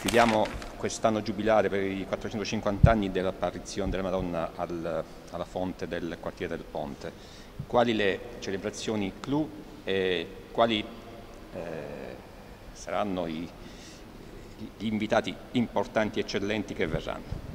Chiudiamo quest'anno giubilare per i 450 anni dell'apparizione della Madonna al, alla fonte del quartiere del Ponte. Quali le celebrazioni clou e quali eh, saranno i, gli invitati importanti e eccellenti che verranno?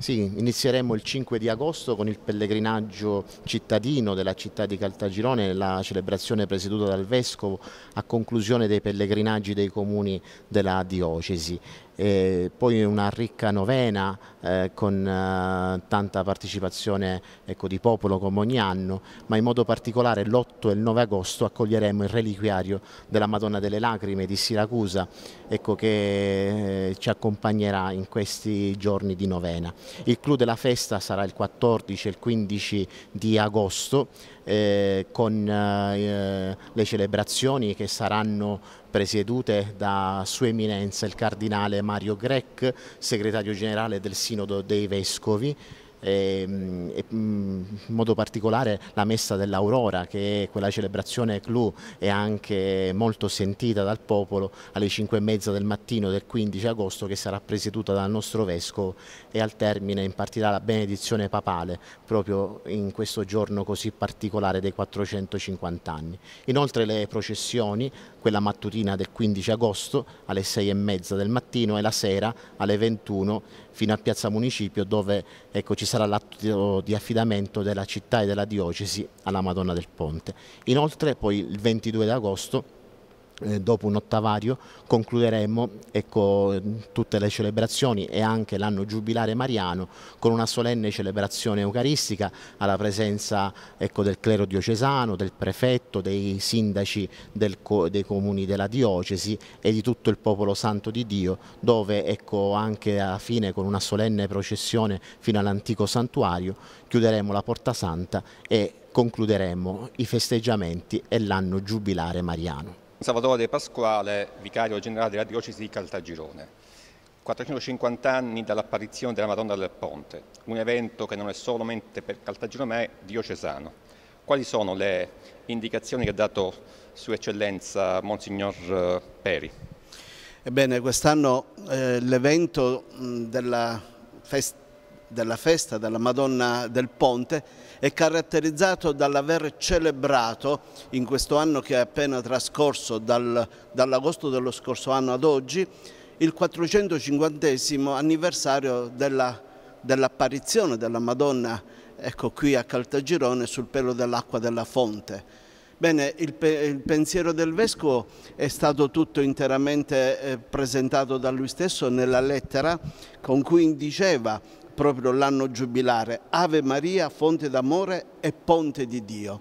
Sì, inizieremo il 5 di agosto con il pellegrinaggio cittadino della città di Caltagirone, la celebrazione presieduta dal Vescovo a conclusione dei pellegrinaggi dei comuni della diocesi e poi una ricca novena eh, con eh, tanta partecipazione ecco, di popolo come ogni anno, ma in modo particolare l'8 e il 9 agosto accoglieremo il reliquiario della Madonna delle Lacrime di Siracusa ecco, che eh, ci accompagnerà in questi giorni di novena. Il clou della festa sarà il 14 e il 15 di agosto eh, con eh, le celebrazioni che saranno presiedute da Sua Eminenza il Cardinale Mario Grec, segretario generale del Sinodo dei Vescovi, Ehm, e, e, mm, in modo particolare la messa dell'Aurora che è quella celebrazione clou e anche molto sentita dal popolo alle 5 e mezza del mattino del 15 agosto che sarà presieduta dal nostro Vescovo e al termine impartirà la benedizione papale proprio in questo giorno così particolare dei 450 anni. Inoltre le processioni, quella mattutina del 15 agosto alle 6 e mezza del mattino e la sera alle 21 fino a Piazza Municipio dove ecco, ci sarà l'atto di affidamento della città e della diocesi alla Madonna del Ponte. Inoltre poi il 22 d'agosto eh, dopo un ottavario concluderemo ecco, tutte le celebrazioni e anche l'anno giubilare mariano con una solenne celebrazione eucaristica alla presenza ecco, del clero diocesano, del prefetto, dei sindaci del, dei comuni della diocesi e di tutto il popolo santo di Dio dove ecco, anche alla fine con una solenne processione fino all'antico santuario chiuderemo la porta santa e concluderemo i festeggiamenti e l'anno giubilare mariano. Salvatore De Pasquale, vicario generale della diocesi di Caltagirone. 450 anni dall'apparizione della Madonna del Ponte, un evento che non è solamente per Caltagirone ma è diocesano. Quali sono le indicazioni che ha dato Sua Eccellenza Monsignor eh, Peri? Ebbene, quest'anno eh, l'evento della festa della festa della Madonna del Ponte è caratterizzato dall'aver celebrato in questo anno che è appena trascorso dal, dall'agosto dello scorso anno ad oggi il 450 anniversario dell'apparizione della Madonna ecco qui a Caltagirone sul pelo dell'acqua della fonte. Bene, il, pe il, pensiero del Vescovo è stato tutto interamente eh, presentato da lui stesso nella lettera con cui diceva proprio l'anno giubilare, Ave Maria, fonte d'amore e ponte di Dio.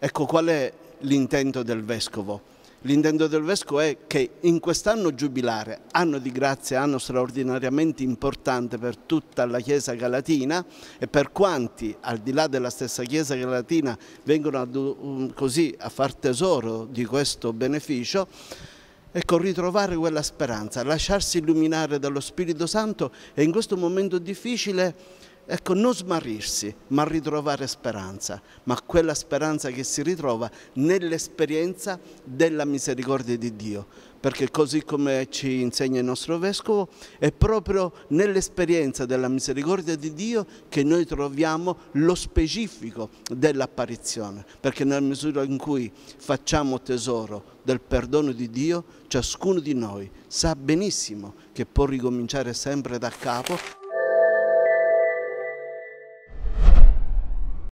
Ecco qual è l'intento del Vescovo. L'intento del Vescovo è che in quest'anno giubilare, anno di grazia, anno straordinariamente importante per tutta la Chiesa Galatina e per quanti al di là della stessa Chiesa Galatina vengono a, così a far tesoro di questo beneficio, Ecco, ritrovare quella speranza, lasciarsi illuminare dallo Spirito Santo e in questo momento difficile Ecco, non smarrirsi, ma ritrovare speranza, ma quella speranza che si ritrova nell'esperienza della misericordia di Dio, perché così come ci insegna il nostro Vescovo, è proprio nell'esperienza della misericordia di Dio che noi troviamo lo specifico dell'apparizione, perché nella misura in cui facciamo tesoro del perdono di Dio, ciascuno di noi sa benissimo che può ricominciare sempre da capo.